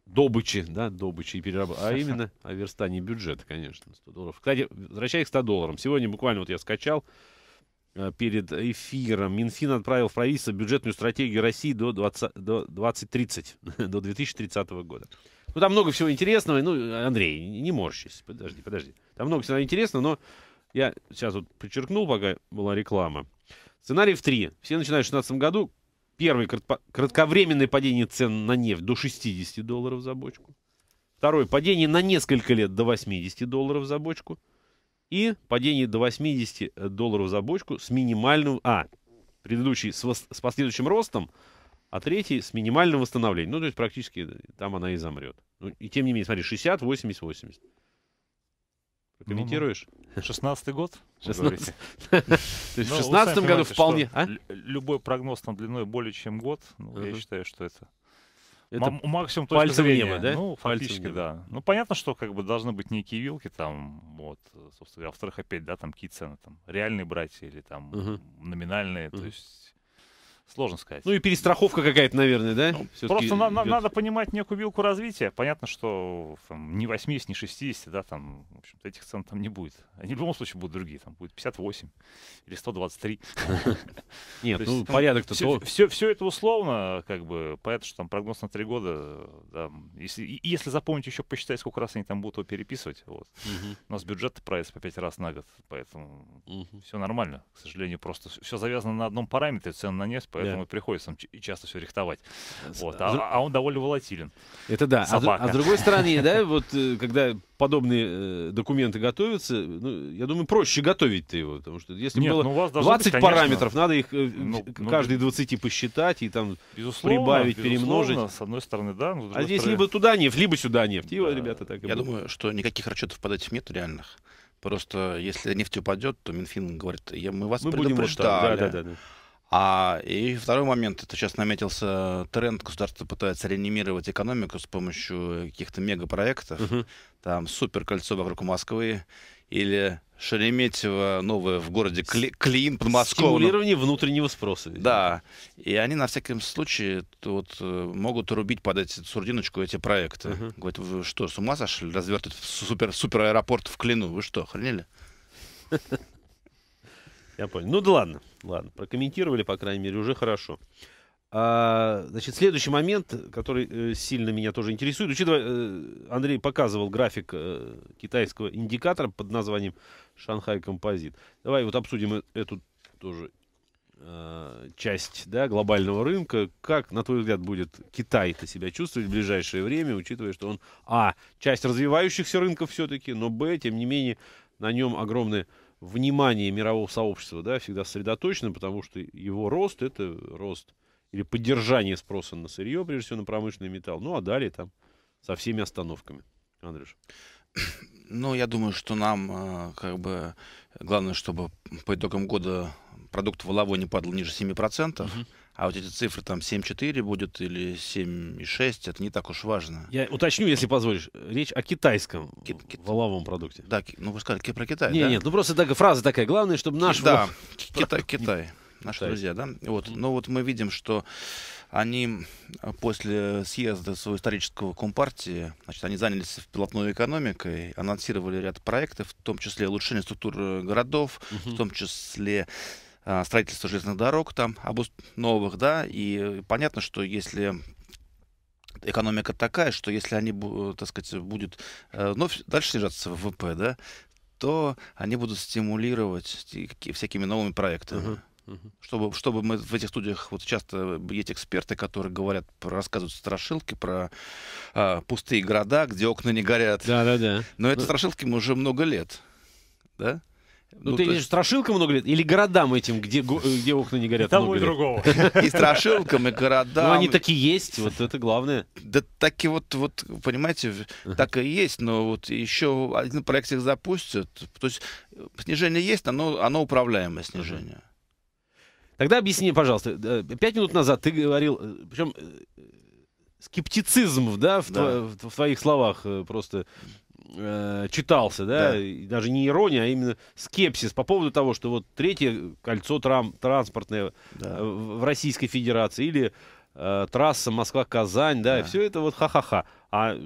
добычи, да, добычи и переработки, а именно о верстании бюджета, конечно, 100 долларов. Кстати, возвращаясь к 100 долларам, сегодня буквально вот я скачал, Э, перед эфиром. Минфин отправил в правительство бюджетную стратегию России до, 20, до 2030, <laughs> до 2030 года. Ну, там много всего интересного. Ну, Андрей, не можешь морщись. Подожди, подожди. Там много всего интересного, но я сейчас вот подчеркнул, пока была реклама. Сценарий в три. Все начинают в 2016 году. Первый — кратковременное падение цен на нефть до 60 долларов за бочку. Второе — падение на несколько лет до 80 долларов за бочку — и падение до 80 э, долларов за бочку с минимальным... А, предыдущий с, вос, с последующим ростом, а третий с минимальным восстановлением. Ну, то есть практически э, там она и замрет. Ну, и тем не менее, смотри, 60, 80, 80. Комментируешь? шестнадцатый год. 16 <laughs> То есть в 16 ну, году вполне... А? Любой прогноз на длиной более чем год, ну, я считаю, что это это М- максимум точка пальцем небо, да? Ну, фактически, пальцем да. Ну, понятно, что как бы должны быть некие вилки там, вот, собственно говоря. Во-вторых, опять, да, там какие цены там, реальные братья или там угу. номинальные, угу. то есть Сложно сказать. Ну и перестраховка какая-то, наверное, да? Ну, просто на, на, надо понимать некую вилку развития. Понятно, что там, не 80, не 60, да, там, в общем этих цен там не будет. Они в любом случае будут другие, там будет 58 или 123. <laughs> Нет, ну порядок-то... Все это условно, как бы, понятно, что там прогноз на 3 года, если запомнить еще посчитать, сколько раз они там будут его переписывать, вот. У нас бюджет правится по 5 раз на год, поэтому все нормально. К сожалению, просто все завязано на одном параметре, цены на нефть, поэтому yeah. приходится и часто все рихтовать. Вот. А, а он довольно волатилен. Это да. А, а с другой стороны, <laughs> да, вот э, когда подобные э, документы готовятся, ну, я думаю, проще готовить-то его, потому что если Нет, было ну, у вас 20 быть, параметров, надо их э, ну, ну каждый 20 посчитать и там безусловно, прибавить, безусловно, перемножить. С одной стороны, да. Но а стороны... здесь либо туда нефть, либо сюда нефть. И, да. ребята, так и Я было. думаю, что никаких расчетов под этим нет реальных. Просто если нефть упадет, то Минфин говорит, мы вас мы предупреждали. Будем вот так, да, да, да, да. А и второй момент, это сейчас наметился тренд, государство пытается реанимировать экономику с помощью каких-то мегапроектов, угу. там супер кольцо вокруг Москвы или Шереметьево новое в городе Кли, Клин под Москвой. Стимулирование внутреннего спроса. Да, и они на всяком случае вот, э, могут рубить под эти сурдиночку эти проекты. Угу. Говорят, вы что, с ума сошли? Развертывать супер, супер аэропорт в Клину? Вы что, охренели? <laughs> Я понял. Ну да ладно, ладно. Прокомментировали, по крайней мере, уже хорошо. А, значит, следующий момент, который э, сильно меня тоже интересует, учитывая, э, Андрей показывал график э, китайского индикатора под названием Шанхай Композит. Давай вот обсудим э, эту тоже э, часть да, глобального рынка. Как, на твой взгляд, будет Китай-то себя чувствовать в ближайшее время, учитывая, что он, а, часть развивающихся рынков все-таки, но, б, тем не менее, на нем огромное внимание мирового сообщества да, всегда сосредоточено, потому что его рост — это рост или поддержание спроса на сырье, прежде всего на промышленный металл. Ну, а далее там со всеми остановками. Андрюш. Ну, я думаю, что нам э, как бы главное, чтобы по итогам года продукт воловой не падал ниже 7%. Угу. А вот эти цифры там 7,4 будет или 7,6, это не так уж важно. Я уточню, если позволишь. Речь о китайском кит, кит... валовом продукте. Да, ну вы сказали про Китай, Нет, да? нет, ну просто так, фраза такая. Главное, чтобы наш... Да, <laughs> Китай, <laughs> Китай. Наши Китай. друзья, да? Вот. Но ну, вот мы видим, что они после съезда своего исторического компартии, значит, они занялись плотной экономикой, анонсировали ряд проектов, в том числе улучшение структуры э, городов, угу. в том числе Э, строительство железных дорог там, обуст... новых, да, и понятно, что если экономика такая, что если они, так сказать, будет э, вновь дальше снижаться ВВП, да, то они будут стимулировать всякими новыми проектами. Uh-huh. Чтобы, чтобы мы в этих студиях вот часто есть эксперты, которые говорят, рассказывают страшилки про э, пустые города, где окна не горят. Да, да, да. Но это ну страшилки мы уже много лет, да? Ну, ну ты видишь, страшилка много лет или городам этим, где, где окна не горят? И тому и другого. <laughs> И страшилкам, и городам. Ну, они такие есть, вот это главное. Да так и вот, вот понимаете, так и есть, но вот еще один проект их запустят. То есть э, снижение есть, оно, оно управляемое снижение. Тогда объясни, пожалуйста, э, пять минут назад ты говорил, э, причем скептицизм, да, в, да. Тво, в твоих словах просто э, читался, да, да. даже не ирония, а именно скепсис по поводу того, что вот третье кольцо трам, транспортное э, да. в Российской Федерации или э, трасса Москва-Казань, да, да. И все это вот ха-ха-ха. А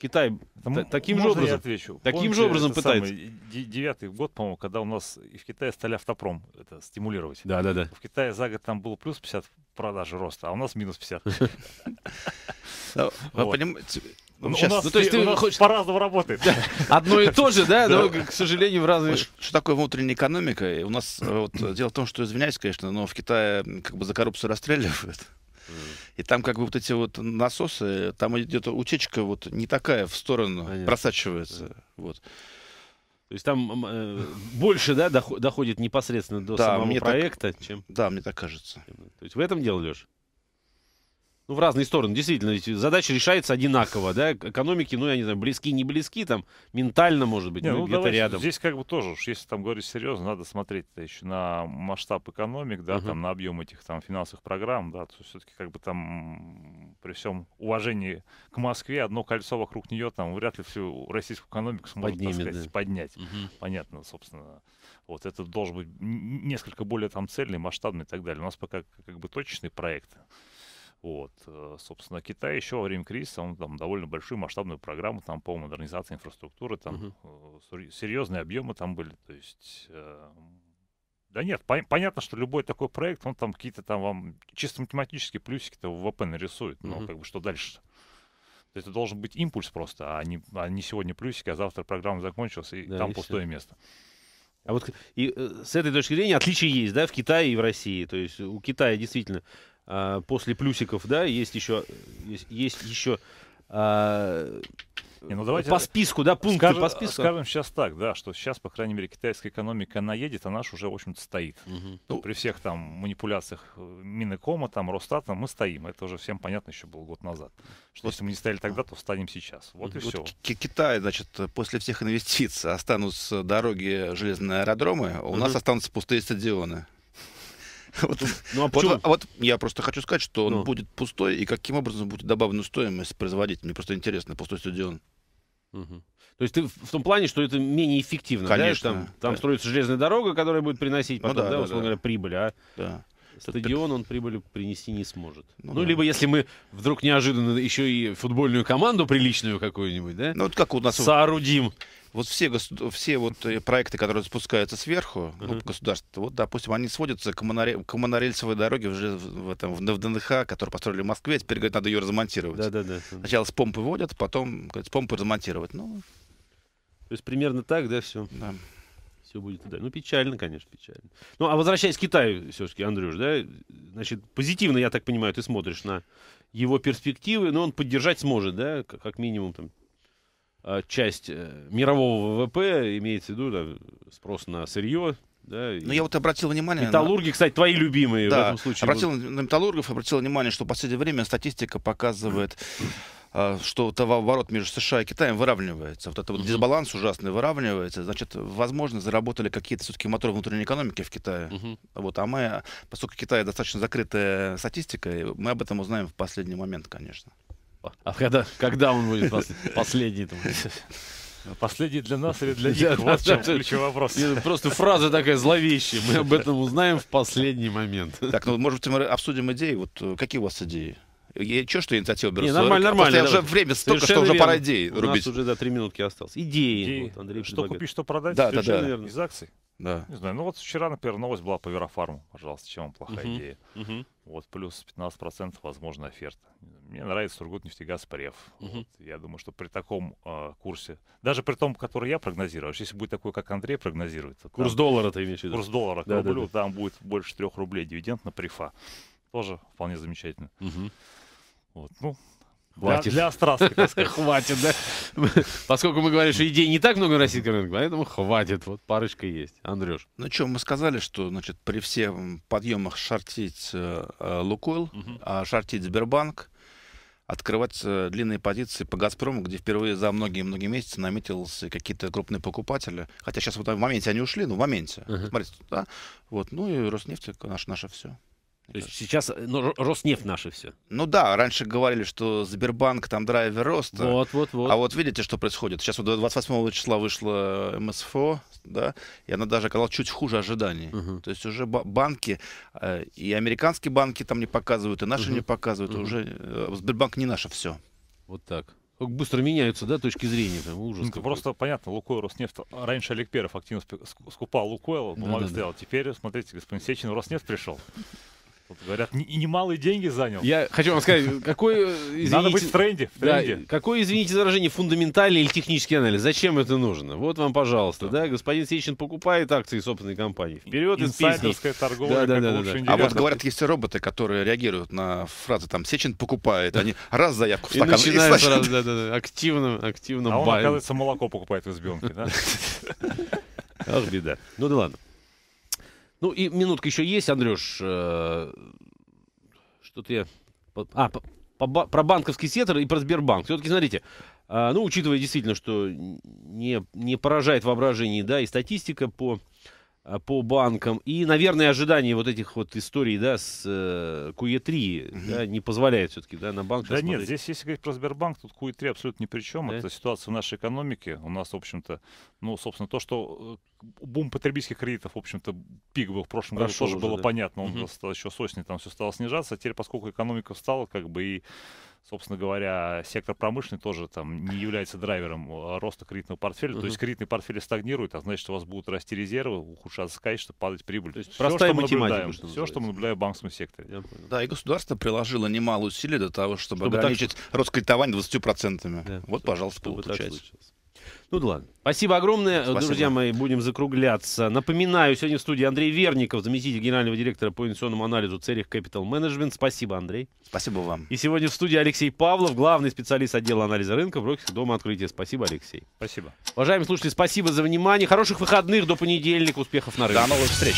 Китай Там, таким же образом, отвечу? таким Помните, же образом пытается. Самый, девятый год, по-моему, когда у нас и в Китае стали автопром это стимулировать. Да, да, да. В Китае за год там было плюс 50 продажи роста, а у нас минус 50. <laughs> Ну, ну, сейчас, у ну, нас, ну, то есть ты хочешь... по-разному работает. Одно и то же, да, но, ну, к сожалению, в разные... Что такое внутренняя экономика? У нас, э, вот, э, дело в том, что, извиняюсь, конечно, но в Китае как бы за коррупцию расстреливают. И там как бы вот эти вот насосы, там идет утечка вот не такая в сторону, Понятно. просачивается. Вот. То есть там э, больше, да, доходит непосредственно до да, самого проекта, так, чем... Да, мне так кажется. То есть в этом дело, Леша? ну, в разные стороны. Действительно, ведь задача решается одинаково, да, экономики, ну, я не знаю, близки, не близки, там, ментально, может быть, не, ну, ну где-то рядом. Здесь как бы тоже, уж если там говорить серьезно, надо смотреть еще на масштаб экономик, да, uh-huh. там, на объем этих там финансовых программ, да, то все-таки как бы там при всем уважении к Москве одно кольцо вокруг нее там вряд ли всю российскую экономику сможет, Поднимет, сказать, да. поднять. Uh-huh. Понятно, собственно. Вот это должен быть несколько более там цельный, масштабный и так далее. У нас пока как бы точечный проект. Вот, э, собственно, Китай еще во время кризиса, он там довольно большую масштабную программу там по модернизации инфраструктуры, там э, угу. серьезные объемы там были, то есть... Э, да нет, пон- понятно, что любой такой проект, он там какие-то там вам чисто математические плюсики-то в ВВП нарисует, но угу. как бы что дальше? То есть это должен быть импульс просто, а не, а не сегодня плюсики, а завтра программа закончилась, и да, там и пустое все. место. А вот и, с этой точки зрения отличия есть, да, в Китае и в России. То есть у Китая действительно а, после плюсиков, да, есть еще, есть, есть еще а, не, ну давайте по списку, да, пункты скажем, по списку. Скажем сейчас так, да, что сейчас, по крайней мере, китайская экономика, наедет, а наш уже, в общем-то, стоит. Угу. Ну, при всех там манипуляциях э, Минэкома, там, Росстата, мы стоим. Это уже всем понятно еще был год назад. Что вот. если мы не стояли тогда, то встанем сейчас. Вот и вот все. Китай, значит, после всех инвестиций останутся дороги, железные аэродромы, а у угу. нас останутся пустые стадионы. <laughs> Вот, ну а Вот, а вот я просто хочу сказать, что он ну. будет пустой, и каким образом будет добавлена стоимость производить. Мне просто интересно, пустой стадион. Угу. То есть ты в том плане, что это менее эффективно, Конечно. Да? Там, там да. строится железная дорога, которая будет приносить ну потом, ну, да, да, условно да. говоря, прибыль, а да. стадион он прибыль принести не сможет. Ну, ну да. либо если мы вдруг неожиданно еще и футбольную команду приличную какую-нибудь, да? Ну, вот как у нас соорудим. Вот все, все вот э, проекты, которые спускаются сверху, uh-huh. ну, государство, вот, допустим, они сводятся к, монорель... к монорельсовой дороге уже в, в, этом, в ДНХ, которую построили в Москве, теперь, говорят, надо ее размонтировать. Да, да, да. Сначала с помпы водят, потом, говорят, с помпы размонтировать. Ну... То есть примерно так, да, все? Да. Все будет туда. Ну, печально, конечно, печально. Ну, а возвращаясь к Китаю все-таки, Андрюш, да, значит, позитивно, я так понимаю, ты смотришь на его перспективы, но он поддержать сможет, да, как минимум там а, часть э, мирового ВВП, имеется в виду да, спрос на сырье, да, Но ну, я вот обратил внимание... Металлурги, на... кстати, твои любимые да, в этом случае. Обратил будут. на металлургов, обратил внимание, что в последнее время статистика показывает а, что товарооборот между США и Китаем выравнивается. Вот этот вот дисбаланс ужасный выравнивается. Значит, возможно, заработали какие-то все-таки моторы внутренней экономики в Китае. Вот, а мы, поскольку Китай достаточно закрытая статистика, мы об этом узнаем в последний момент, конечно. Типа. А когда, когда он будет последний? Там? Последний для нас или для них? Вот в чем ключевой вопрос. Просто фраза такая зловещая. Мы об <laughs> этом узнаем в последний момент. Так, ну, может быть, мы обсудим идеи. Вот э, какие у вас идеи? Че, э, что, что инициатива беру? нормально, нормально. уже время столько, что уже пора идеи рубить. У нас уже, до три минутки осталось. Идеи. что купить, что продать? Да, да, да. Верно. Из акций. Да. Не знаю, ну вот вчера, например, новость была по Верофарму, пожалуйста, чем вам плохая uh-huh. идея. Uh-huh. Вот плюс 15% возможно оферта. Мне нравится Сургутнефтегаз Прев. Uh-huh. Вот, я думаю, что при таком э, курсе, даже при том, который я прогнозировал, если будет такой, как Андрей прогнозирует. Там, курс доллара ты имеешь в виду? Курс доллара к рублю, да, да. там будет больше 3 рублей дивиденд на Префа. Тоже вполне замечательно. Uh-huh. Вот, ну, Хватит. Для, для страстных, так сказать. <laughs> Хватит, да? Поскольку мы говорим, что идей не так много на российском рынке, поэтому хватит. Вот парочка есть. Андрюш. Ну что, мы сказали, что значит, при всех подъемах шортить э, э Лукойл, угу. а шортить Сбербанк, открывать э, длинные позиции по «Газпрому», где впервые за многие-многие месяцы наметились какие-то крупные покупатели. Хотя сейчас вот в моменте они ушли, ну в моменте. Угу. Смотрите, да? Вот, ну и Роснефть, наше, наше все. То есть сейчас э, ну, Роснефть наше все. Ну да, раньше говорили, что Сбербанк, там драйвер роста. Вот, вот, вот. А вот видите, что происходит. Сейчас вот 28 числа вышла МСФО, эм да, и она даже оказалась чуть хуже ожиданий. Угу. То есть уже банки, э, и американские банки там не показывают, и наши угу. не показывают. Угу. Уже э, Сбербанк не наше все. Вот так. Как быстро меняются, да, точки зрения, там ужас. Ну, просто понятно, Лукойл, Роснефть, раньше Олег Перов активно скупал Лукойл, бумага да, да, сделал, да. теперь, смотрите, господин Сечин, Роснефть пришел работал. Говорят, не, и немалые деньги занял. Я хочу вам сказать, какой, извините... Э, Надо быть в тренде. В тренде. Да, какой, извините за выражение, фундаментальный или технический анализ? Зачем это нужно? Вот вам, пожалуйста, да, да господин Сечин покупает акции собственной компании. Вперед из песни. торговля, да, да, да, да, А вот говорят, есть роботы, которые реагируют на фразы, там, Сечин покупает, они раз заявку в стакан. И начинают сразу, да, да, да, активно, активно А он, оказывается, молоко покупает в избенке, да? <laughs> Ах, беда. Ну да ладно. Ну и минутка еще есть, Андрюш. Э, что-то я... А, про банковский сектор и про Сбербанк. Все-таки, смотрите, а, ну, учитывая действительно, что не, не поражает воображение, да, и статистика по Э, по банкам. И, наверное, ожидание вот этих вот историй, да, с э, QE3 mm-hmm. да, не позволяет все-таки, да, на банк Да нет, здесь, если говорить про Сбербанк, тут QE3 абсолютно ни при чем. Да? Это ситуация в нашей экономике. У нас, в общем-то, ну, собственно, то, что э, бум потребительских кредитов, в общем-то, пик был в прошлом Прошел году, тоже уже, было да? понятно. Он mm-hmm. еще с осени там все стало снижаться. А теперь, поскольку экономика встала, как бы и собственно говоря, сектор промышленный тоже там не является драйвером а, роста кредитного портфеля. Uh-huh. То есть кредитный портфель стагнирует, а значит, у вас будут расти резервы, ухудшаться качество, падать прибыль. То есть все, что мы наблюдаем, что все, что мы наблюдаем в банковском секторе. Да, и государство приложило немало усилий для того, чтобы, чтобы ограничить так... рост кредитования 20%. Да, вот, пожалуйста, чтобы получается. Ну да ладно. Спасибо огромное, Спасибо. друзья мои, будем закругляться. Напоминаю, сегодня в студии Андрей Верников, заместитель генерального директора по инвестиционному анализу Церих Capital Management. Спасибо, Андрей. Спасибо вам. И сегодня в студии Алексей Павлов, главный специалист отдела анализа рынка в Рокси Дома открытия. Спасибо, Алексей. Спасибо. Уважаемые слушатели, спасибо за внимание. Хороших выходных до понедельника. Успехов на рынке. До новых встреч.